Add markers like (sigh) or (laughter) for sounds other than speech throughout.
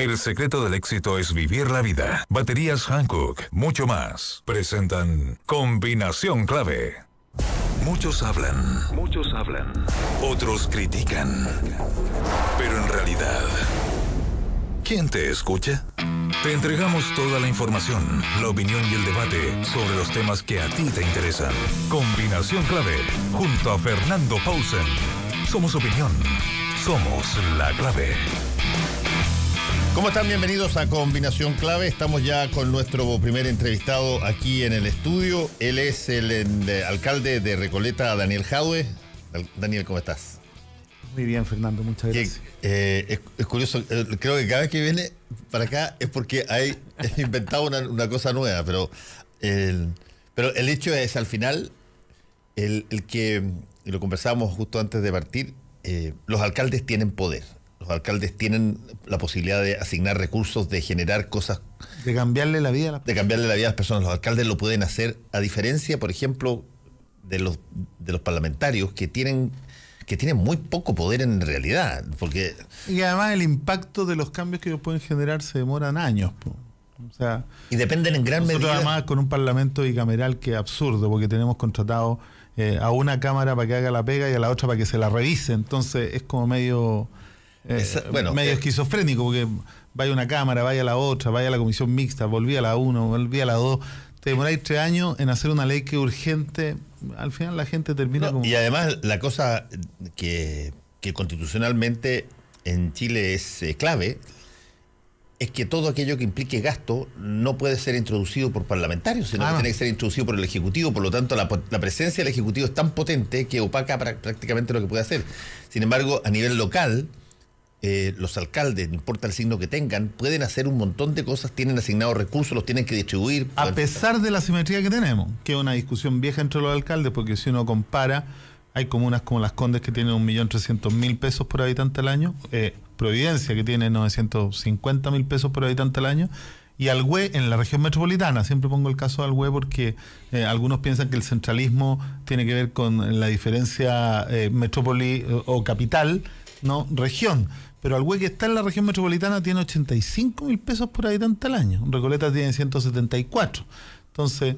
El secreto del éxito es vivir la vida. Baterías Hankook, mucho más. Presentan Combinación Clave. Muchos hablan. Muchos hablan. Otros critican. Pero en realidad, ¿quién te escucha? Te entregamos toda la información, la opinión y el debate sobre los temas que a ti te interesan. Combinación clave, junto a Fernando Paulsen. Somos opinión, somos la clave. ¿Cómo están? Bienvenidos a Combinación Clave. Estamos ya con nuestro primer entrevistado aquí en el estudio. Él es el, em, alcalde de Recoleta, Daniel Jaue Daniel, ¿cómo estás? Muy bien, Fernando, muchas gracias. Eh, es, curioso, eh, creo que cada vez que viene para acá es porque hay (laughs) inventado una, cosa nueva, pero el, pero el hecho es, al final, el, que, y lo conversábamos justo antes de partir, eh, los alcaldes tienen poder los alcaldes tienen la posibilidad de asignar recursos, de generar cosas. De cambiarle la vida a las personas. De cambiarle la vida a las personas. Los alcaldes lo pueden hacer, a diferencia, por ejemplo, de los, de los parlamentarios que tienen que tienen muy poco poder en realidad, porque... Y además el impacto de los cambios que ellos pueden generar se demoran años. O sea, y dependen en gran medida. además con un parlamento bicameral que es absurdo, porque tenemos contratado eh, a una cámara para que haga la pega y a la otra para que se la revise. Entonces es como medio eh, eh, bueno, medio eh, esquizofrénico, porque vaya una cámara, vaya la otra, vaya la comisión mixta, volví a la uno, volví a la dos Te demoráis tres años en hacer una ley que urgente, al final la gente termina como... Y además la cosa que, constitucionalmente en Chile es clave es que todo aquello que implique gasto no puede ser introducido por parlamentarios, sino ah, que tiene que ser introducido por el Ejecutivo. Por lo tanto, la, la, presencia del Ejecutivo es tan potente que opaca prácticamente lo que puede hacer. Sin embargo, a nivel local, eh, los alcaldes, no importa el signo que tengan, pueden hacer un montón de cosas, tienen asignados recursos, los tienen que distribuir. A pesar de la simetría que tenemos, que es una discusión vieja entre los alcaldes, porque si uno compara, hay comunas como Las Condes que tienen 1.300.000 pesos por habitante al año, eh, Providencia que tiene 950.000 pesos por habitante al año, y Hue en la región metropolitana. Siempre pongo el caso de Hue porque eh, algunos piensan que el centralismo tiene que ver con la diferencia metrópoli o capital, no región. Pero güey que está en la región metropolitana, tiene 85 mil pesos por habitante al año. Recoleta tiene 174. Entonces,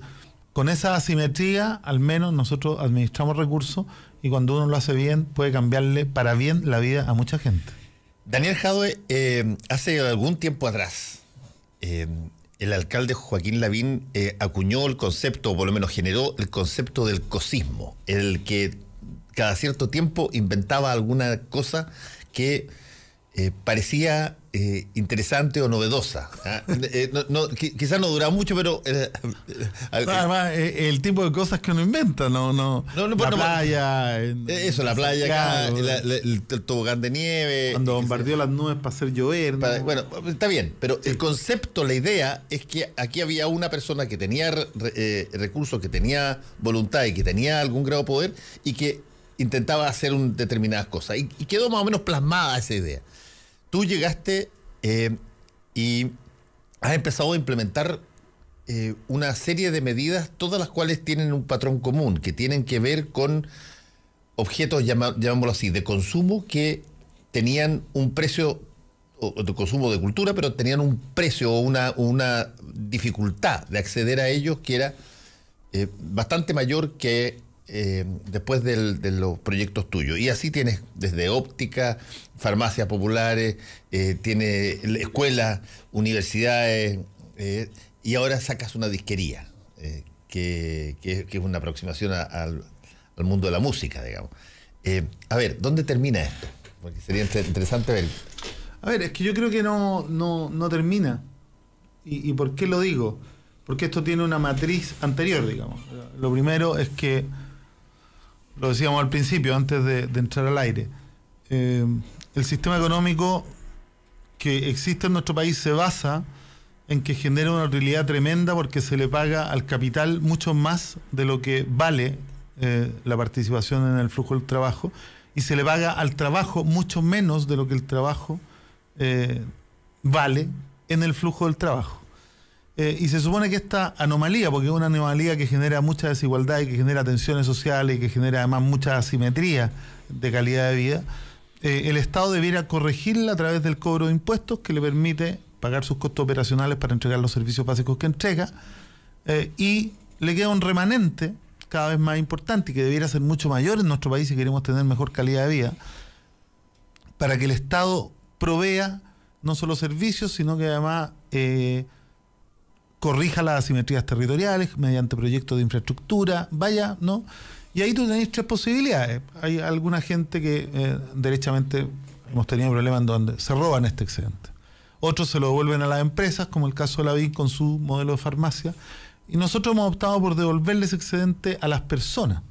con esa asimetría, al menos nosotros administramos recursos y cuando uno lo hace bien, puede cambiarle para bien la vida a mucha gente. Daniel Jadwe, eh, hace algún tiempo atrás, eh, el alcalde Joaquín Lavín eh, acuñó el concepto, o por lo menos generó el concepto del cosismo, el que cada cierto tiempo inventaba alguna cosa que eh, parecía eh, interesante o novedosa. ¿ah? Eh, quizás no duraba mucho, pero. además, el tipo de cosas que uno inventa, ¿no? no, la playa. eso, la playa, acá, el, tobogán de nieve. Cuando bombardeó las nubes para hacer llover. bueno, está bien, pero el concepto, la idea es que aquí había una persona que tenía recursos, que tenía voluntad y que tenía algún grado de poder y que intentaba hacer un, determinadas cosas. y quedó más o menos plasmada esa idea tú llegaste eh, y has empezado a implementar eh, una serie de medidas, todas las cuales tienen un patrón común, que tienen que ver con objetos, llamámoslo así, de consumo que tenían un precio, de consumo de cultura, pero tenían un precio o una, dificultad de acceder a ellos que era eh, bastante mayor que eh, después de los proyectos tuyos. Y así tienes desde óptica, farmacias populares, eh, tiene escuelas, universidades, eh, y ahora sacas una disquería, eh, que, es una aproximación al, mundo de la música, digamos. a ver, ¿dónde termina esto? Porque sería interesante ver. A ver, es que yo creo que no, no, termina. ¿Y, ¿Y por qué lo digo? Porque esto tiene una matriz anterior, digamos. Lo primero es que lo decíamos al principio, antes de, entrar al aire, eh, el sistema económico que existe en nuestro país se basa en que genera una utilidad tremenda porque se le paga al capital mucho más de lo que vale eh, la participación en el flujo del trabajo y se le paga al trabajo mucho menos de lo que el trabajo eh, vale en el flujo del trabajo. Eh, y se supone que esta anomalía, porque es una anomalía que genera mucha desigualdad y que genera tensiones sociales y que genera además mucha asimetría de calidad de vida, eh, el Estado debiera corregirla a través del cobro de impuestos que le permite pagar sus costos operacionales para entregar los servicios básicos que entrega eh, y le queda un remanente cada vez más importante y que debiera ser mucho mayor en nuestro país si queremos tener mejor calidad de vida, para que el Estado provea no solo servicios, sino que además corrija las asimetrías territoriales mediante proyectos de infraestructura, vaya, ¿no? Y ahí tú tenés tres posibilidades. Hay alguna gente que eh, derechamente hemos tenido problemas en donde se roban este excedente. Otros se lo devuelven a las empresas, como el caso de la BIN con su modelo de farmacia. Y nosotros hemos optado por devolverle ese excedente a las personas,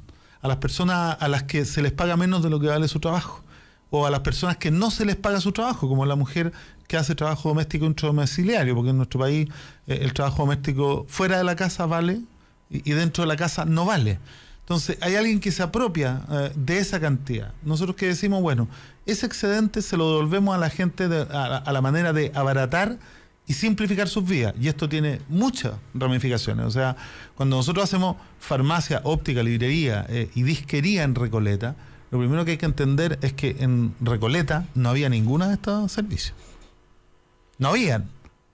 a las personas a las que se les paga menos de lo que vale su trabajo, o a las personas que no se les paga su trabajo, como la mujer que hace trabajo doméstico domiciliario porque en nuestro país eh, el trabajo doméstico fuera de la casa vale y, dentro de la casa no vale. Entonces, hay alguien que se apropia eh, de esa cantidad. Nosotros que decimos, bueno, ese excedente se lo devolvemos a la gente a, la manera de abaratar y simplificar sus vías. Y esto tiene muchas ramificaciones. O sea, cuando nosotros hacemos farmacia, óptica, librería eh, y disquería en Recoleta, lo primero que hay que entender es que en Recoleta no había ninguna de estos servicios no habían.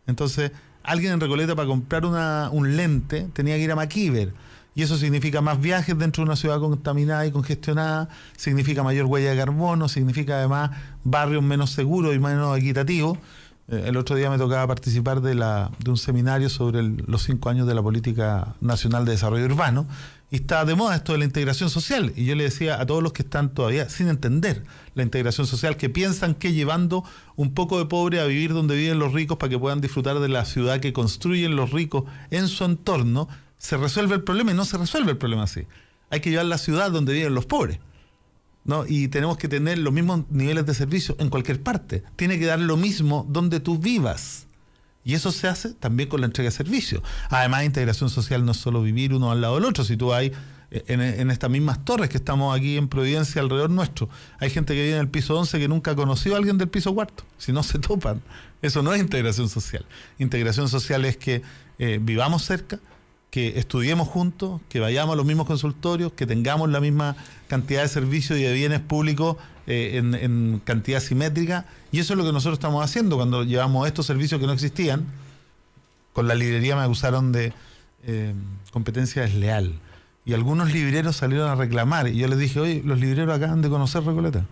Entonces, alguien en Recoleta para comprar una, un lente tenía que ir a Maquiver. Y eso significa más viajes dentro de una ciudad contaminada y congestionada, significa mayor huella de carbono, significa además barrios menos seguros y menos equitativos. Eh, el otro día me tocaba participar de, la, de un seminario sobre los cinco años de la Política Nacional de Desarrollo Urbano y está de moda esto de la integración social. Y yo le decía a todos los que están todavía sin entender la integración social, que piensan que llevando un poco de pobre a vivir donde viven los ricos para que puedan disfrutar de la ciudad que construyen los ricos en su entorno, se resuelve el problema y no se resuelve el problema así. Hay que llevar la ciudad donde viven los pobres. ¿no? Y tenemos que tener los mismos niveles de servicio en cualquier parte. Tiene que dar lo mismo donde tú vivas. Y eso se hace también con la entrega de servicios. Además, integración social no es solo vivir uno al lado del otro. Si tú hay eh, en, estas mismas torres que estamos aquí en Providencia alrededor nuestro, hay gente que vive en el piso 11 que nunca ha conocido a alguien del piso cuarto. Si no se topan, eso no es integración social. Integración social es que eh, vivamos cerca, que estudiemos juntos, que vayamos a los mismos consultorios, que tengamos la misma cantidad de servicios y de bienes públicos eh, en, cantidad simétrica. Y eso es lo que nosotros estamos haciendo cuando llevamos estos servicios que no existían. Con la librería me acusaron de eh, competencia desleal. Y algunos libreros salieron a reclamar. Y yo les dije, oye, los libreros acaban de conocer Recoleta.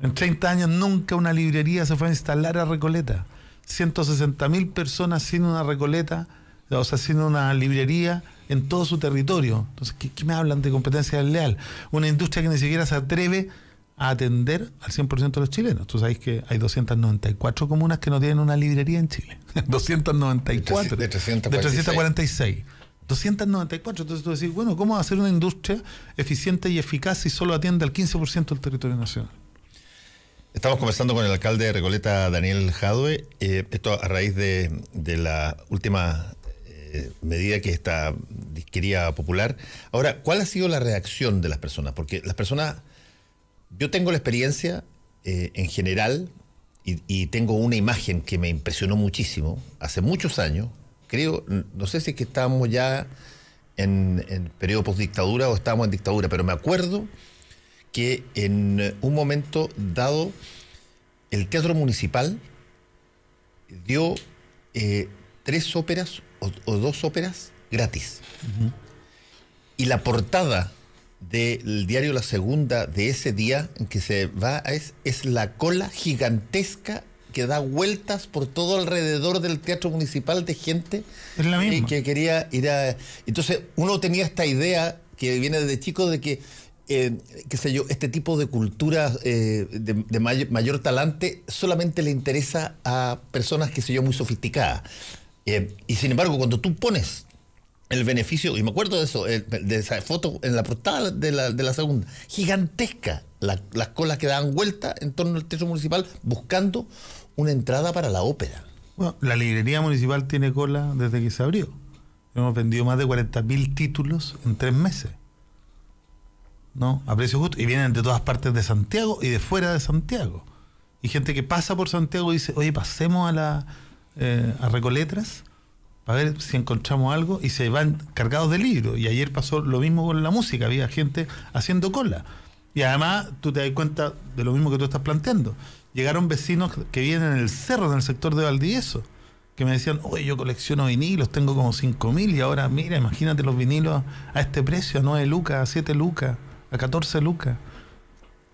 En 30 años nunca una librería se fue a instalar a Recoleta. 160.000 personas sin una Recoleta o sea, haciendo una librería en todo su territorio. Entonces, ¿qué, me hablan de competencia leal Una industria que ni siquiera se atreve a atender al 100% de los chilenos. Tú sabes que hay 294 comunas que no tienen una librería en Chile. 294. (laughs) De, 346. 294. Entonces tú decís, bueno, ¿cómo hacer una industria eficiente y eficaz si solo atiende al 15% del territorio nacional? Estamos conversando con el alcalde de Recoleta, Daniel Jadue. Eh, esto a raíz de, de la última medida que esta disquería popular. Ahora, ¿cuál ha sido la reacción de las personas? Porque las personas, yo tengo la experiencia eh, en general y, tengo una imagen que me impresionó muchísimo hace muchos años. Creo, no sé si que estábamos ya en, en periodo postdictadura o estábamos en dictadura, pero me acuerdo que en un momento dado el Teatro Municipal dio eh, tres óperas o, dos óperas gratis. Y la portada del diario La Segunda de ese día en que se va es, es la cola gigantesca que da vueltas por todo alrededor del teatro municipal de gente y que quería ir a... Entonces uno tenía esta idea que viene desde chico de que, eh, qué sé yo, este tipo de cultura eh, de, mayor, talante solamente le interesa a personas, qué sé yo, muy sofisticadas. Eh, y sin embargo, cuando tú pones el beneficio, y me acuerdo de eso, de esa foto en la portada de la, segunda, gigantesca, las colas que dan vuelta en torno al techo municipal buscando una entrada para la ópera. Bueno, la librería municipal tiene cola desde que se abrió. Hemos vendido más de 40.000 títulos en tres meses. ¿No? A precio justo. Y vienen de todas partes de Santiago y de fuera de Santiago. Y gente que pasa por Santiago dice, oye, pasemos a la, eh, a Recoletras para ver si encontramos algo y se van cargados de libros. Y ayer pasó lo mismo con la música, había gente haciendo cola. Y además tú te das cuenta de lo mismo que tú estás planteando. Llegaron vecinos que vienen en el cerro, en el sector de Valdivieso, que me decían, oye, yo colecciono vinilos, tengo como 5.000 y ahora mira, imagínate los vinilos a este precio, a 9 lucas, a 7 lucas, a 14 lucas.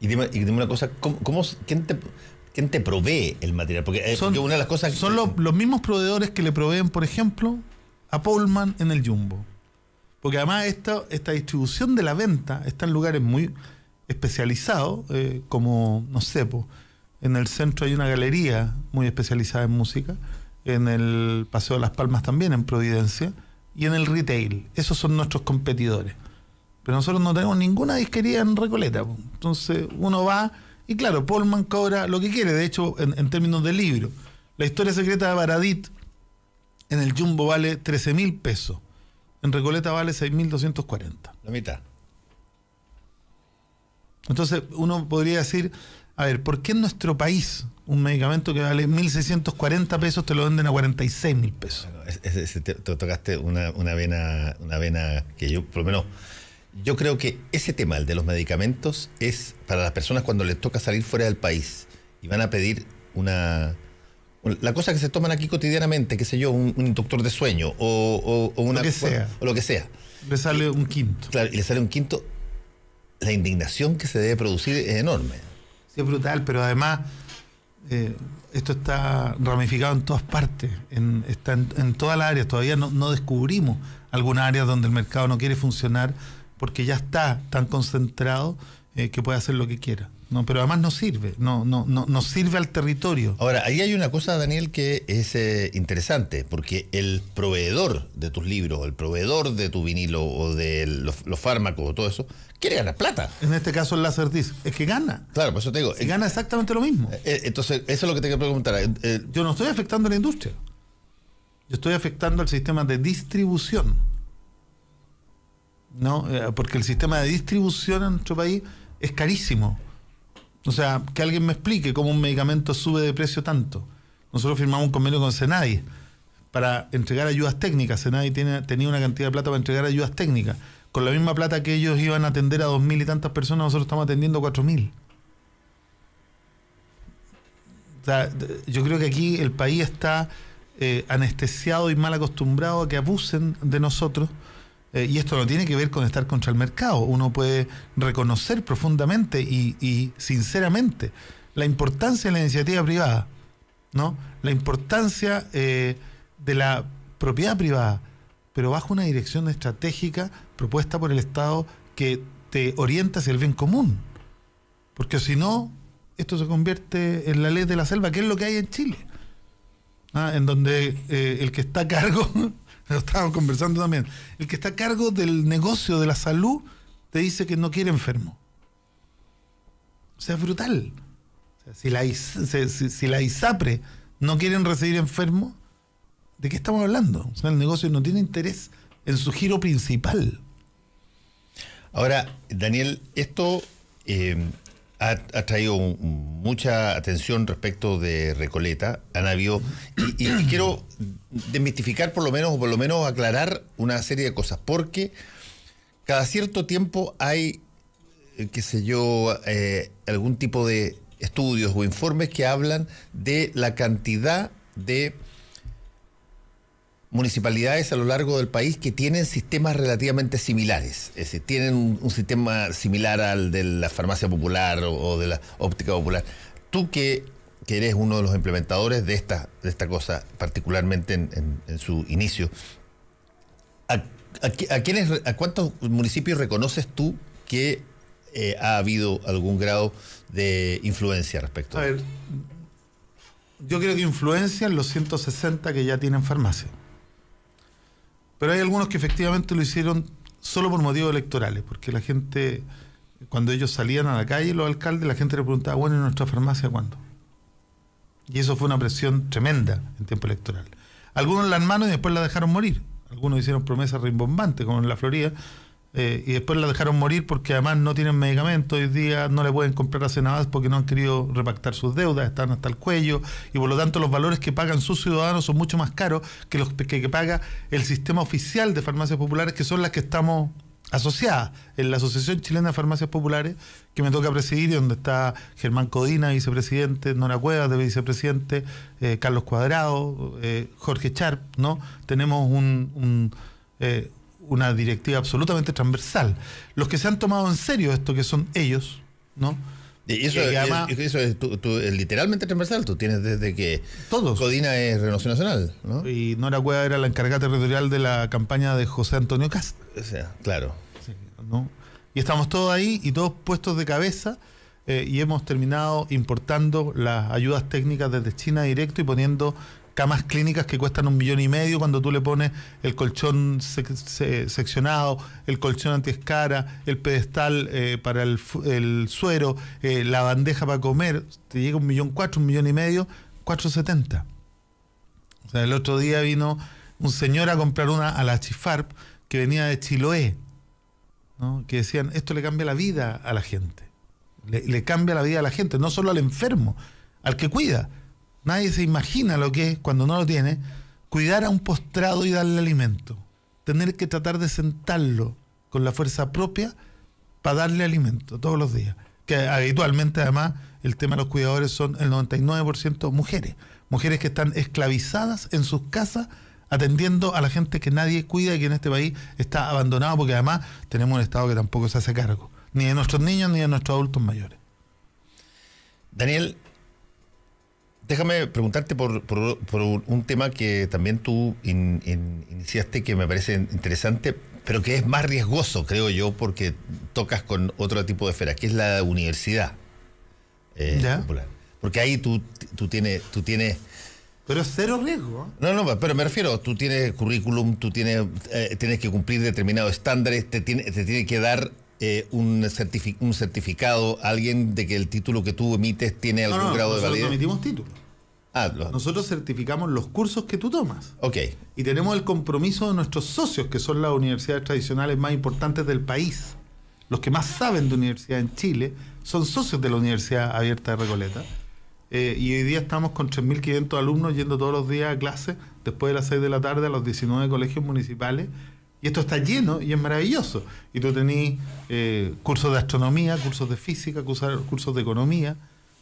Y dime, una cosa, cómo quién te, ¿Quién te provee el material? Porque, eh, son, una de las cosas... Que... Son los, mismos proveedores que le proveen, por ejemplo, a Paulman en el Jumbo. Porque además esta, esta distribución de la venta está en lugares muy especializados, eh, como, no sé, en el centro hay una galería muy especializada en música, en el Paseo de las Palmas también, en Providencia, y en el retail. Esos son nuestros competidores. Pero nosotros no tenemos ninguna disquería en Recoleta. Entonces uno va y claro, Polman cobra lo que quiere, de hecho, en, términos de libro. La historia secreta de Baradit en el Jumbo vale 13 mil pesos. En Recoleta vale 6.240. La mitad. Entonces, uno podría decir, a ver, ¿por qué en nuestro país un medicamento que vale 1.640 pesos te lo venden a mil pesos? te, te tocaste una, una, vena, una vena que yo, por lo menos yo creo que ese tema, el de los medicamentos, es para las personas cuando les toca salir fuera del país y van a pedir una... La cosa que se toman aquí cotidianamente, qué sé yo, un, doctor inductor de sueño o, una... Lo que sea. O, lo que sea. Le sale un quinto. Claro, y le sale un quinto. La indignación que se debe producir es enorme. Sí, es brutal, pero además eh, esto está ramificado en todas partes, en, está en, todas las áreas. Todavía no, descubrimos alguna área donde el mercado no quiere funcionar porque ya está tan concentrado eh, que puede hacer lo que quiera. No, pero además no sirve, no, no, no, no sirve al territorio. Ahora, ahí hay una cosa, Daniel, que es eh, interesante, porque el proveedor de tus libros, el proveedor de tu vinilo o de los, fármacos o todo eso, quiere ganar plata. En este caso el láser es que gana. Claro, por eso te digo. gana exactamente lo mismo. Eh, entonces, eso es lo que te que preguntar. Yo no estoy afectando a la industria. Yo estoy afectando al sistema de distribución. ¿no? Eh, porque el sistema de distribución en nuestro país es carísimo. O sea, que alguien me explique cómo un medicamento sube de precio tanto. Nosotros firmamos un convenio con Senadi para entregar ayudas técnicas. Senadi tiene, tenía una cantidad de plata para entregar ayudas técnicas. Con la misma plata que ellos iban a atender a dos mil y tantas personas, nosotros estamos atendiendo cuatro mil. O sea, yo creo que aquí el país está eh, anestesiado y mal acostumbrado a que abusen de nosotros eh, y esto no tiene que ver con estar contra el mercado. Uno puede reconocer profundamente y, sinceramente la importancia de la iniciativa privada, ¿no? La importancia eh, de la propiedad privada, pero bajo una dirección estratégica propuesta por el Estado que te orienta hacia el bien común. Porque si no, esto se convierte en la ley de la selva, que es lo que hay en Chile. en donde eh, el que está a cargo (laughs) (laughs) lo estábamos conversando también, el que está a cargo del negocio de la salud te dice que no quiere enfermo. O sea, es brutal. si, la, si, la ISAPRE no quieren recibir enfermos, ¿de qué estamos hablando? O sea, el negocio no tiene interés en su giro principal. Ahora, Daniel, esto eh, ha, traído mucha atención respecto de Recoleta. anavio Y, quiero desmistificar, por lo menos, o por lo menos aclarar una serie de cosas, porque cada cierto tiempo hay, eh, qué sé yo, eh, algún tipo de estudios o informes que hablan de la cantidad de municipalidades a lo largo del país que tienen sistemas relativamente similares. Es decir, tienen un, sistema similar al de la farmacia popular o, de la óptica popular. Tú que, eres uno de los implementadores de esta, esta cosa, particularmente en, su inicio, ¿a, cuántos municipios reconoces tú que eh, ha habido algún grado de influencia respecto a, a ver, yo creo que influencia en los 160 que ya tienen farmacia. Pero hay algunos que efectivamente lo hicieron solo por motivos electorales, porque la gente, cuando ellos salían a la calle, los alcaldes, la gente le preguntaba, bueno, ¿y nuestra farmacia cuándo? Y eso fue una presión tremenda en tiempo electoral. Algunos la armaron y después la dejaron morir. Algunos hicieron promesas rimbombantes, como en la Florida, eh, y después la dejaron morir porque además no tienen medicamentos hoy día, no le pueden comprar a nada porque no han querido repactar sus deudas, están hasta el cuello y por lo tanto los valores que pagan sus ciudadanos son mucho más caros que los que, paga el sistema oficial de farmacias populares que son las que estamos asociadas en la Asociación Chilena de Farmacias Populares que me toca presidir y donde está Germán Codina, vicepresidente, Nora Cuevas de vicepresidente, eh, Carlos Cuadrado, eh, Jorge Charp, ¿no? Tenemos un, una directiva absolutamente transversal. Los que se han tomado en serio esto, que son ellos, ¿no? Y eso, es, literalmente transversal. Tú tienes desde que todos. Codina es Renovación Nacional. ¿no? Y Nora Cueva era la encargada territorial de la campaña de José Antonio Cast. O sea, claro. ¿no? Y estamos todos ahí y todos puestos de cabeza. Eh, y hemos terminado importando las ayudas técnicas desde China directo y poniendo camas clínicas que cuestan un millón y medio cuando tú le pones el colchón seccionado, el colchón antiescara, el pedestal eh, para el, suero, eh, la bandeja para comer, te llega un millón cuatro, un millón y medio, 470. O sea, el otro día vino un señor a comprar una a la Chifarp que venía de Chiloé, que decían, esto le cambia la vida a la gente, le, le cambia la vida a la gente, no solo al enfermo, al que cuida, Nadie se imagina lo que es, cuando no lo tiene, cuidar a un postrado y darle alimento. Tener que tratar de sentarlo con la fuerza propia para darle alimento todos los días. Que habitualmente además el tema de los cuidadores son el 99% mujeres. Mujeres que están esclavizadas en sus casas atendiendo a la gente que nadie cuida y que en este país está abandonado porque además tenemos un Estado que tampoco se hace cargo. Ni de nuestros niños ni de nuestros adultos mayores. Daniel, Déjame preguntarte por, un tema que también tú iniciaste que me parece interesante, pero que es más riesgoso, creo yo, porque tocas con otro tipo de esfera, que es la universidad eh, popular. Porque ahí tú, tienes... Tú tienes pero cero riesgo. No, no, pero me refiero, tú tienes currículum, tú tienes, eh, tienes que cumplir determinados estándares, te tiene, te tiene que dar eh, un, un, certificado alguien de que el título que tú emites tiene algún grado de validez? nosotros emitimos títulos. Ah, nosotros certificamos los cursos que tú tomas. Ok. Y tenemos el compromiso de nuestros socios, que son las universidades tradicionales más importantes del país. Los que más saben de universidad en Chile son socios de la Universidad Abierta de Recoleta. Eh, y hoy día estamos con 3.500 alumnos yendo todos los días a clases después de las 6 de la tarde a los 19 colegios municipales y esto está lleno y es maravilloso. Y tú tenés eh, cursos de astronomía, cursos de física, cursos de economía,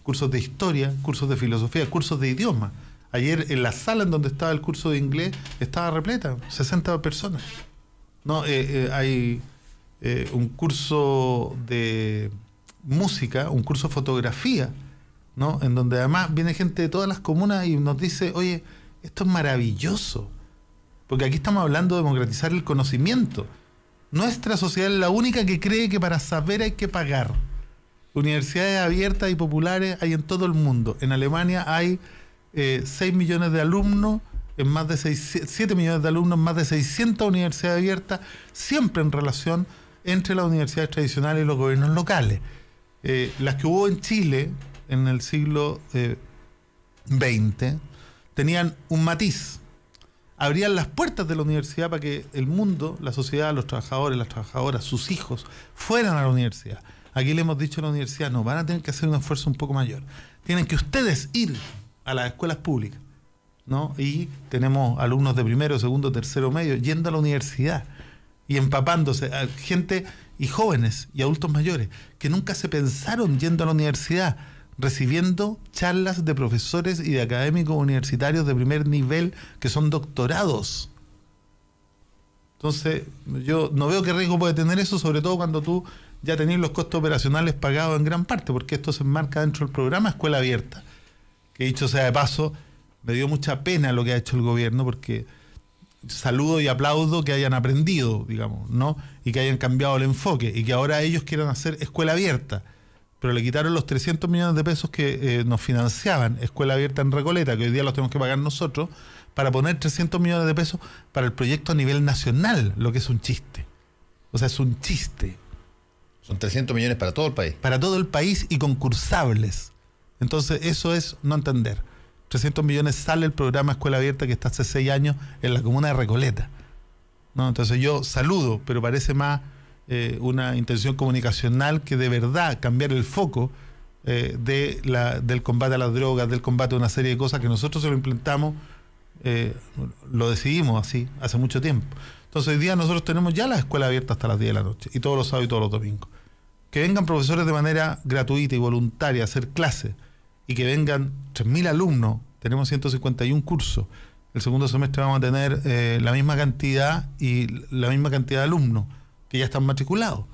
cursos de historia, cursos de filosofía, cursos de idioma. Ayer en la sala en donde estaba el curso de inglés estaba repleta, 60 personas. No, eh, eh, hay un curso de música, un curso de fotografía, ¿no? En donde además viene gente de todas las comunas y nos dice, oye, esto es maravilloso. Porque aquí estamos hablando de democratizar el conocimiento. Nuestra sociedad es la única que cree que para saber hay que pagar. Universidades abiertas y populares hay en todo el mundo. En Alemania hay 6 eh, millones de alumnos, en más de 6, 7 millones de alumnos, más de 600 universidades abiertas, siempre en relación entre las universidades tradicionales y los gobiernos locales. Eh, las que hubo en Chile en el siglo XX eh, tenían un matiz abrían las puertas de la universidad para que el mundo, la sociedad, los trabajadores, las trabajadoras, sus hijos, fueran a la universidad. Aquí le hemos dicho a la universidad, no, van a tener que hacer un esfuerzo un poco mayor. Tienen que ustedes ir a las escuelas públicas, ¿no? Y tenemos alumnos de primero, segundo, tercero, medio, yendo a la universidad y empapándose ah, gente y jóvenes y adultos mayores que nunca se pensaron yendo a la universidad recibiendo charlas de profesores y de académicos universitarios de primer nivel que son doctorados. Entonces, yo no veo qué riesgo puede tener eso, sobre todo cuando tú ya tenés los costos operacionales pagados en gran parte, porque esto se enmarca dentro del programa Escuela Abierta. Que dicho sea de paso, me dio mucha pena lo que ha hecho el gobierno, porque saludo y aplaudo que hayan aprendido, digamos, ¿no? Y que hayan cambiado el enfoque, y que ahora ellos quieran hacer escuela abierta pero le quitaron los 300 millones de pesos que eh, nos financiaban Escuela Abierta en Recoleta, que hoy día los tenemos que pagar nosotros, para poner 300 millones de pesos para el proyecto a nivel nacional, lo que es un chiste. O sea, es un chiste. Son 300 millones para todo el país. Para todo el país y concursables. Entonces, eso es no entender. 300 millones sale el programa Escuela Abierta que está hace 6 años en la comuna de Recoleta. ¿No? Entonces yo saludo, pero parece más eh, una intención comunicacional que de verdad cambiar el foco eh, del combate a las drogas, del combate a una serie de cosas que nosotros se lo implantamos, eh, lo decidimos así hace mucho tiempo. Entonces hoy día nosotros tenemos ya la escuela abierta hasta las 10 de la noche y todos los sábados y todos los domingos. Que vengan profesores de manera gratuita y voluntaria a hacer clases y que vengan 3.000 alumnos, tenemos 151 cursos. El segundo semestre vamos a tener la misma cantidad y la misma cantidad de alumnos que ya están matriculados.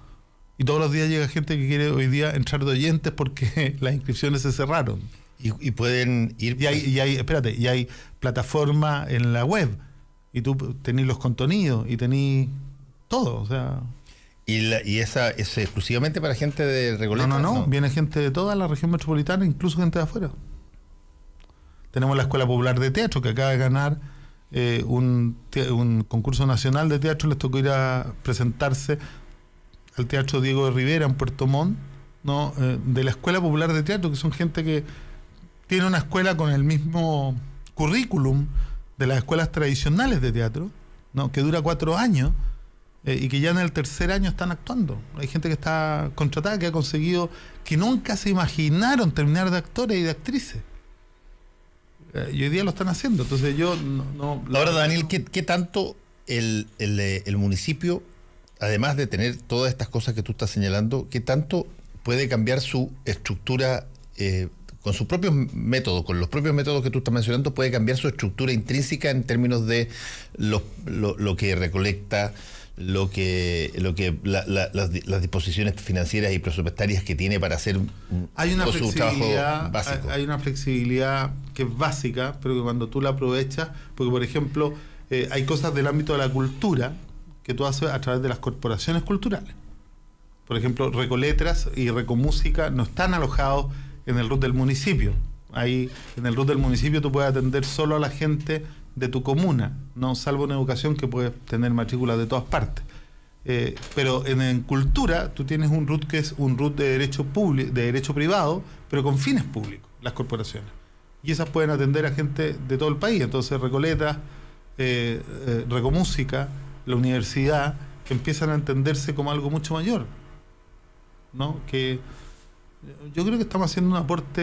Y todos los días llega gente que quiere hoy día entrar de oyentes porque (laughs) las inscripciones se cerraron. Y, pueden ir... Y hay, pues y espérate, y hay plataforma en la web. Y tú tenés los contenidos y tenés todo. O sea... ¿Y, esa es exclusivamente para gente de Recoleta? no, no, no, Viene gente de toda la región metropolitana, incluso gente de afuera. Tenemos la Escuela Popular de Teatro que acaba de ganar eh, un, concurso nacional de teatro, les tocó ir a presentarse al Teatro Diego de Rivera en Puerto Montt, ¿no? Eh, de la Escuela Popular de Teatro, que son gente que tiene una escuela con el mismo currículum de las escuelas tradicionales de teatro, ¿no? que dura cuatro años eh, y que ya en el tercer año están actuando. Hay gente que está contratada, que ha conseguido, que nunca se imaginaron terminar de actores y de actrices. Eh, y hoy día lo están haciendo, entonces yo no... Ahora, Daniel, ¿qué, tanto eh, el, municipio, además de tener todas estas cosas que tú estás señalando, qué tanto puede cambiar su estructura eh, con sus propios métodos, con los propios métodos que tú estás mencionando, puede cambiar su estructura intrínseca en términos de lo, lo, que recolecta, lo que, lo que las, disposiciones financieras y presupuestarias que tiene para hacer hay una flexibilidad, básico. Hay, una flexibilidad que es básica, pero que cuando tú la aprovechas, porque por ejemplo, eh, hay cosas del ámbito de la cultura que tú haces a través de las corporaciones culturales. Por ejemplo, Recoletras y Recomúsica no están alojados en el RUT del municipio. Ahí en el RUT del municipio tú puedes atender solo a la gente de tu comuna, no salvo en educación que puedes tener matrículas de todas partes. Eh, pero en, cultura tú tienes un RUT que es un RUT de derecho, público, de derecho privado, pero con fines públicos, las corporaciones. Y esas pueden atender a gente de todo el país. Entonces Recoleta, eh, eh, Recomúsica, la universidad, que empiezan a entenderse como algo mucho mayor. ¿no? Que yo creo que estamos haciendo un aporte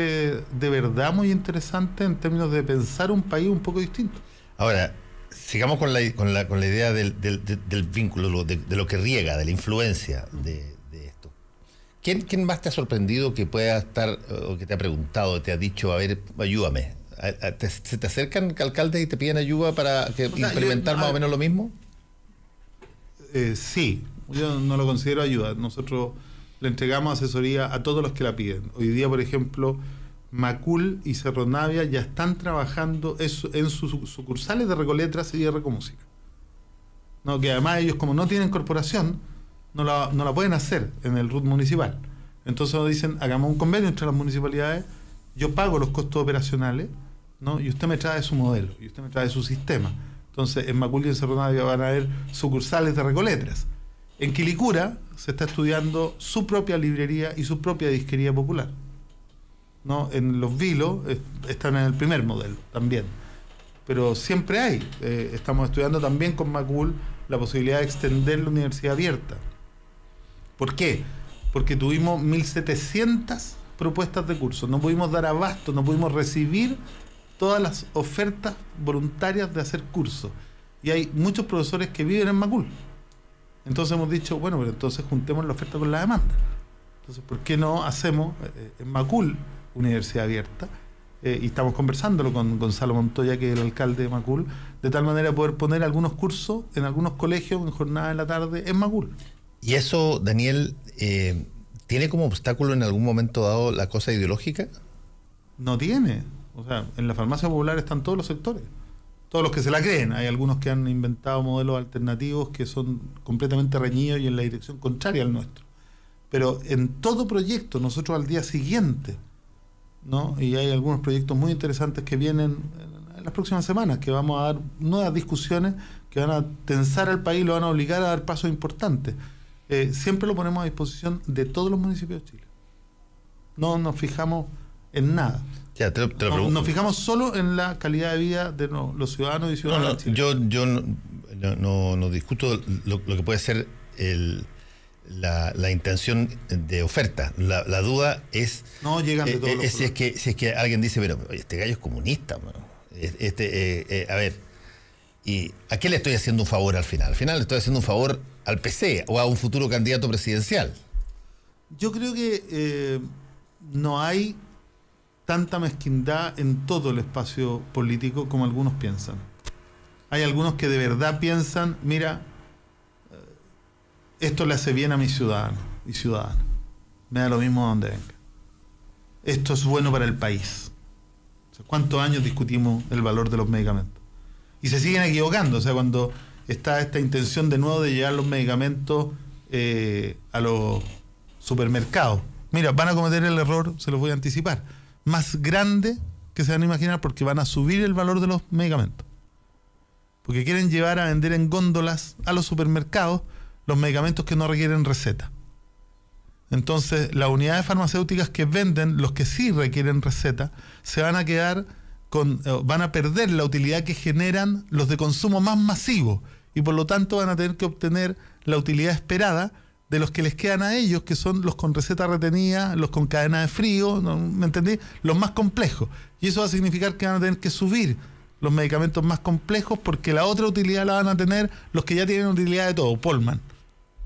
de verdad muy interesante en términos de pensar un país un poco distinto. Ahora, sigamos con la, con la, idea del, del, vínculo, de, lo que riega, de la influencia de, esto. ¿Quién, ¿Quién, más te ha sorprendido que pueda estar, o que te ha preguntado, te ha dicho, a ver, ayúdame? ¿Se te acercan alcalde y te piden ayuda para que, implementar más o menos lo mismo? Eh, sí, yo no lo considero ayuda. Nosotros le entregamos asesoría a todos los que la piden. Hoy día, por ejemplo, Macul y Cerro Navia ya están trabajando en sus sucursales de Recoletras y de Recomúsica. No, que además ellos como no tienen corporación, no la, pueden hacer en el RUT municipal. Entonces nos dicen, hagamos un convenio entre las municipalidades, yo pago los costos operacionales, ¿no? Y usted me trae su modelo, y usted me trae su sistema. Entonces, en Macul y en Cerro Navia van a haber sucursales de Recoletras. En Quilicura se está estudiando su propia librería y su propia disquería popular. ¿no? En los vilos eh, están en el primer modelo también. Pero siempre hay. Eh, estamos estudiando también con Macul la posibilidad de extender la universidad abierta. ¿Por qué? Porque tuvimos 1.700 propuestas de curso. No pudimos dar abasto, no pudimos recibir todas las ofertas voluntarias de hacer curso... Y hay muchos profesores que viven en Macul. Entonces hemos dicho, bueno, pero entonces juntemos la oferta con la demanda. Entonces, ¿por qué no hacemos eh, en Macul Universidad Abierta. Eh, y estamos conversándolo con Gonzalo Montoya, que es el alcalde de Macul, de tal manera poder poner algunos cursos en algunos colegios en jornada de la tarde en Macul. Y eso, Daniel, eh, ¿tiene como obstáculo en algún momento dado la cosa ideológica? No tiene. O sea, en la farmacia popular están todos los sectores, todos los que se la creen. Hay algunos que han inventado modelos alternativos que son completamente reñidos y en la dirección contraria al nuestro. Pero en todo proyecto, nosotros al día siguiente ¿no? Y hay algunos proyectos muy interesantes que vienen en las próximas semanas, que vamos a dar nuevas discusiones que van a tensar al país, lo van a obligar a dar pasos importantes. Eh, siempre lo ponemos a disposición de todos los municipios de Chile. No nos fijamos en nada. nos fijamos solo en la calidad de vida de los ciudadanos y ciudadanas. de Chile. Yo, yo no, discuto lo que puede ser el la, intención de oferta. La, duda es. No llegan eh, eh, si, es que, si que alguien dice, pero este gallo es comunista, Este, eh, a ver, ¿y ¿a qué le estoy haciendo un favor al final? Al final le estoy haciendo un favor al PC o a un futuro candidato presidencial. Yo creo que no hay tanta mezquindad en todo el espacio político como algunos piensan. Hay algunos que de verdad piensan, mira, esto le hace bien a mis ciudadanos y ciudadanas. Me da lo mismo donde venga. Esto es bueno para el país. ¿Cuántos años discutimos el valor de los medicamentos? Y se siguen equivocando. O sea, cuando está esta intención de nuevo de llevar los medicamentos eh, a los supermercados. Mira, van a cometer el error, se los voy a anticipar, más grande que se van a imaginar porque van a subir el valor de los medicamentos. Porque quieren llevar a vender en góndolas a los supermercados los medicamentos que no requieren receta. Entonces, las unidades farmacéuticas que venden los que sí requieren receta se van a quedar con, eh, van a perder la utilidad que generan los de consumo más masivo y por lo tanto van a tener que obtener la utilidad esperada de los que les quedan a ellos, que son los con receta retenida, los con cadena de frío, ¿me entendí? Los más complejos. Y eso va a significar que van a tener que subir los medicamentos más complejos porque la otra utilidad la van a tener los que ya tienen utilidad de todo, Polman.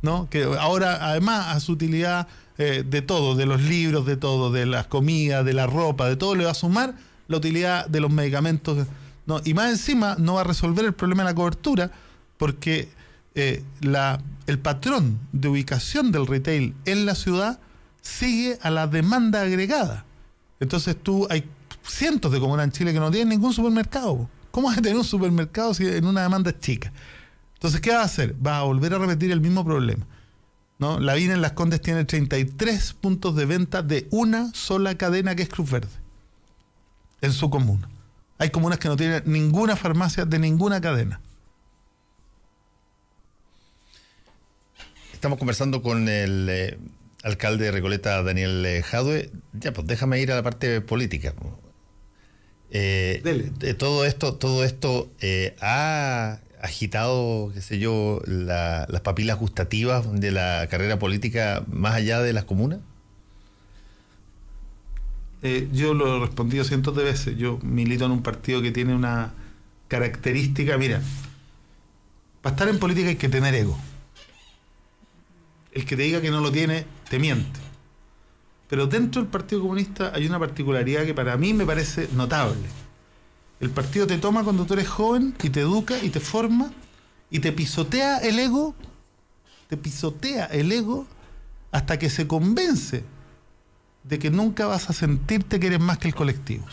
¿no? Que ahora además a su utilidad eh, de todo, de los libros, de todo, de las comidas, de la ropa, de todo, le va a sumar la utilidad de los medicamentos. ¿no? Y más encima no va a resolver el problema de la cobertura porque eh, la, el patrón de ubicación del retail en la ciudad sigue a la demanda agregada. Entonces tú hay cientos de comunas en Chile que no tienen ningún supermercado. ¿Cómo vas a tener un supermercado si en una demanda es chica? Entonces, ¿qué va a hacer? Va a volver a repetir el mismo problema. ¿no? La Vina en Las Condes tiene 33 puntos de venta de una sola cadena que es Cruz Verde en su comuna. Hay comunas que no tienen ninguna farmacia de ninguna cadena. Estamos conversando con el eh, alcalde de Recoleta, Daniel eh, Jadue. Ya, pues déjame ir a la parte política. Eh, todo esto, todo esto ha agitado, qué sé yo, las papilas gustativas de la carrera política más allá de las comunas? Eh, yo lo he respondido cientos de veces. Yo milito en un partido que tiene una característica. Mira, para estar en política hay que tener ego. El que te diga que no lo tiene, te miente. Pero dentro del Partido Comunista hay una particularidad que para mí me parece notable el partido te toma cuando tú eres joven y te educa y te forma y te pisotea el ego, te pisotea el ego hasta que se convence de que nunca vas a sentirte que eres más que el colectivo.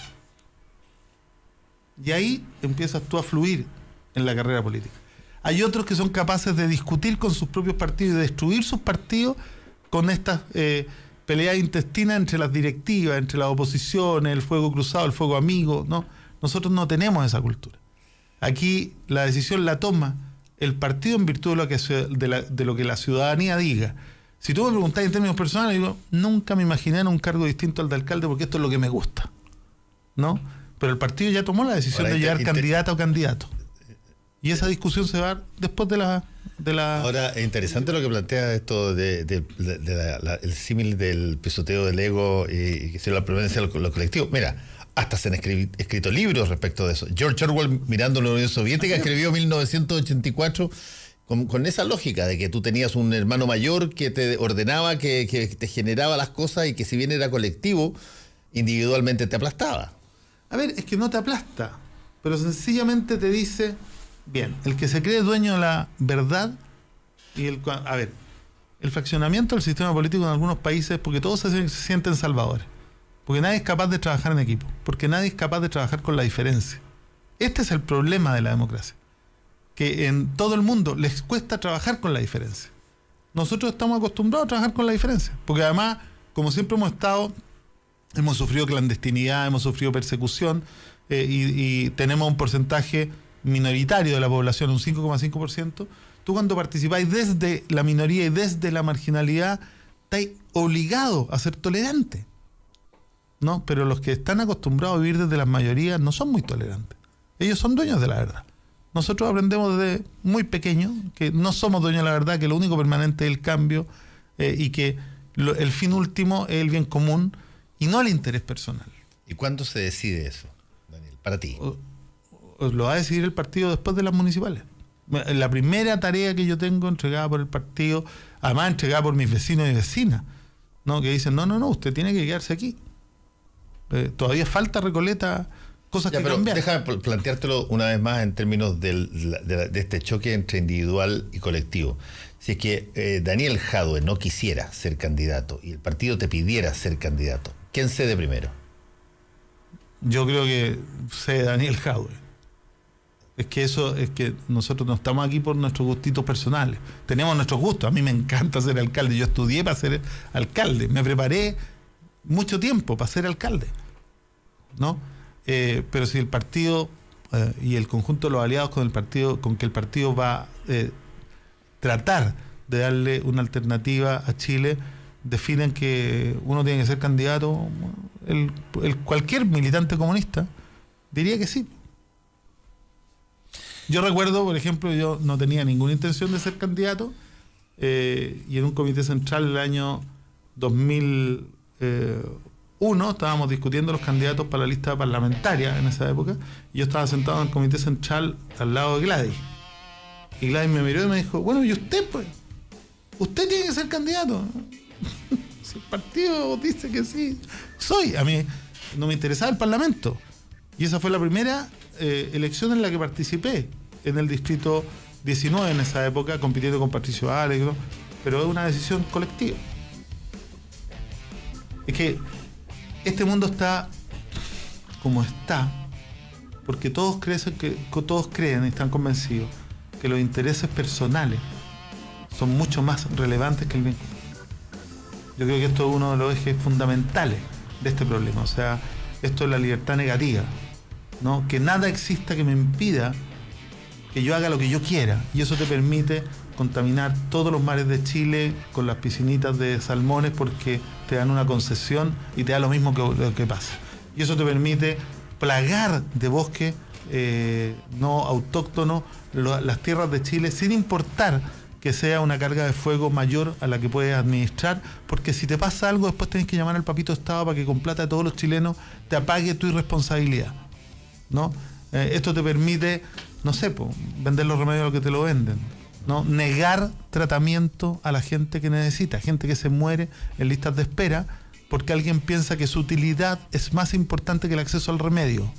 Y ahí empiezas tú a fluir en la carrera política. Hay otros que son capaces de discutir con sus propios partidos y destruir sus partidos con estas eh, peleas intestinas entre las directivas, entre las oposiciones, el fuego cruzado, el fuego amigo, ¿no? Nosotros no tenemos esa cultura. Aquí la decisión la toma el partido en virtud de lo que, de la, lo que la ciudadanía diga. Si tú me preguntás en términos personales, digo, nunca me imaginé en un cargo distinto al de alcalde porque esto es lo que me gusta. ¿No? Pero el partido ya tomó la decisión de llegar candidata o candidato. Y esa eh, discusión se va después de la, de la... Ahora, es interesante lo que plantea esto de, el símil del pisoteo del ego y, que se la prevención de los lo Mira, hasta se han escrito libros respecto de eso. George Orwell, mirando la Unión Soviética, escribió 1984 con, esa lógica de que tú tenías un hermano mayor que te ordenaba, que, te generaba las cosas y que si bien era colectivo, individualmente te aplastaba. A ver, es que no te aplasta, pero sencillamente te dice, bien, el que se cree dueño de la verdad y el... A ver, el fraccionamiento del sistema político en algunos países, porque todos se sienten salvadores porque nadie es capaz de trabajar en equipo, porque nadie es capaz de trabajar con la diferencia. Este es el problema de la democracia, que en todo el mundo les cuesta trabajar con la diferencia. Nosotros estamos acostumbrados a trabajar con la diferencia, porque además, como siempre hemos estado, hemos sufrido clandestinidad, hemos sufrido persecución eh, y, tenemos un porcentaje minoritario de la población, un 5,5%, tú cuando participáis desde la minoría y desde la marginalidad, estás obligado a ser tolerante. No, pero los que están acostumbrados a vivir desde las mayorías no son muy tolerantes. Ellos son dueños de la verdad. Nosotros aprendemos desde muy pequeños que no somos dueños de la verdad, que lo único permanente es el cambio eh, y que el fin último es el bien común y no el interés personal. ¿Y cuándo se decide eso, Daniel, para ti? lo va a decidir el partido después de las municipales. La primera tarea que yo tengo entregada por el partido, además entregada por mis vecinos y vecinas, ¿no? que dicen, no, no, no, usted tiene que quedarse aquí. Eh, todavía falta Recoleta, cosas que pero déjame planteártelo una vez más en términos de, este choque entre individual y colectivo. Si es que eh, Daniel Jadue no quisiera ser candidato y el partido te pidiera ser candidato, ¿quién cede primero? Yo creo que cede Daniel Jadue. Es que eso, es que nosotros no estamos aquí por nuestros gustitos personales. Tenemos nuestros gustos. A mí me encanta ser alcalde. Yo estudié para ser alcalde. Me preparé mucho tiempo para ser alcalde, ¿no? Eh, pero si el partido eh, y el conjunto de los aliados con el partido, con que el partido va a eh, tratar de darle una alternativa a Chile, definen que uno tiene que ser candidato, el, cualquier militante comunista diría que sí. Yo recuerdo, por ejemplo, yo no tenía ninguna intención de ser candidato y en un comité central el año 2000, eh, uno, estábamos discutiendo los candidatos para la lista parlamentaria en esa época, y yo estaba sentado en el comité central al lado de Gladys. Y Gladys me miró y me dijo, bueno, ¿y usted pues? Usted tiene que ser candidato. (laughs) si el partido dice que sí, soy. A mí no me interesaba el Parlamento. Y esa fue la primera eh, elección en la que participé en el distrito 19 en esa época, compitiendo con Patricio Alegro, pero es una decisión colectiva que este mundo está como está, porque todos creen, que, todos creen y están convencidos que los intereses personales son mucho más relevantes que el bien Yo creo que esto es uno de los ejes fundamentales de este problema, o sea, esto es la libertad negativa, ¿no? que nada exista que me impida que yo haga lo que yo quiera y eso te permite contaminar todos los mares de Chile con las piscinitas de salmones porque te dan una concesión y te da lo mismo que lo que pasa. Y eso te permite plagar de bosque eh, no autóctono las tierras de Chile sin importar que sea una carga de fuego mayor a la que puedes administrar, porque si te pasa algo después tenés que llamar al papito Estado para que con plata de todos los chilenos te apague tu irresponsabilidad. ¿no? Eh, esto te permite, no sé, vender los remedios a los que te lo venden. ¿no? negar tratamiento a la gente que necesita, gente que se muere en listas de espera porque alguien piensa que su utilidad es más importante que el acceso al remedio.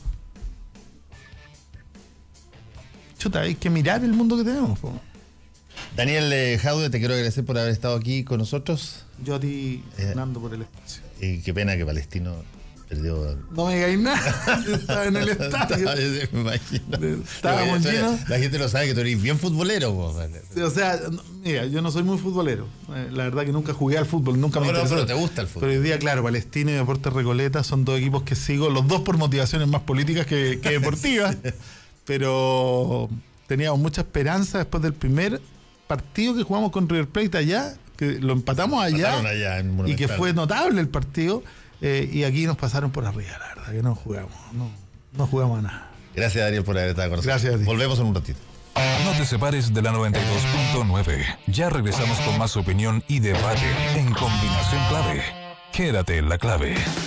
Chuta, hay que mirar el mundo que tenemos. Daniel eh, Jaude, te quiero agradecer por haber estado aquí con nosotros. Yo a ti, eh, Fernando, por el espacio. Y eh, qué pena que Palestino no me digáis nada. (laughs) en el estadio. La gente lo sabe que tú eres bien futbolero. O sea, mira, yo no soy muy futbolero. Eh, la verdad que nunca jugué al fútbol, nunca me pero te gusta el fútbol. Pero hoy día, claro, Palestino y Deportes Recoleta son dos equipos que sigo, los dos por motivaciones más políticas que, (laughs) deportivas. Pero teníamos mucha esperanza después del primer partido que jugamos con River Plate allá, que lo empatamos allá y que fue notable el partido. Eh, y aquí nos pasaron por arriba, la verdad, que no jugamos, no, no jugamos a nada. Gracias, Daniel, por haber estado con nosotros. Gracias Volvemos en un ratito. No te separes de la 92.9. Ya regresamos con más opinión y debate en combinación clave. Quédate en la clave.